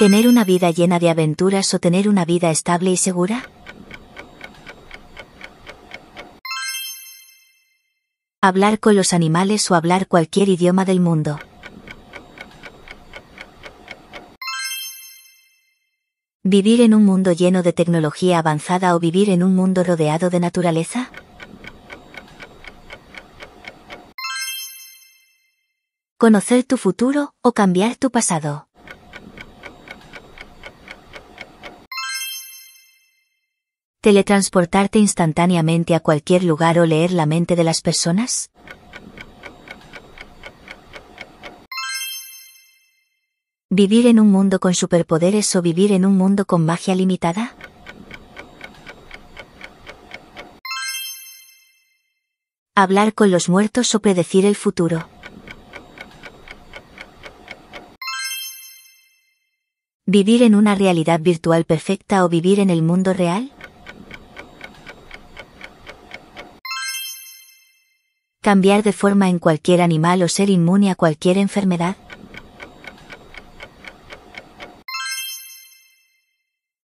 ¿Tener una vida llena de aventuras o tener una vida estable y segura? Hablar con los animales o hablar cualquier idioma del mundo. ¿Vivir en un mundo lleno de tecnología avanzada o vivir en un mundo rodeado de naturaleza? ¿Conocer tu futuro o cambiar tu pasado? ¿Teletransportarte instantáneamente a cualquier lugar o leer la mente de las personas? ¿Vivir en un mundo con superpoderes o vivir en un mundo con magia limitada? ¿Hablar con los muertos o predecir el futuro? ¿Vivir en una realidad virtual perfecta o vivir en el mundo real? cambiar de forma en cualquier animal o ser inmune a cualquier enfermedad?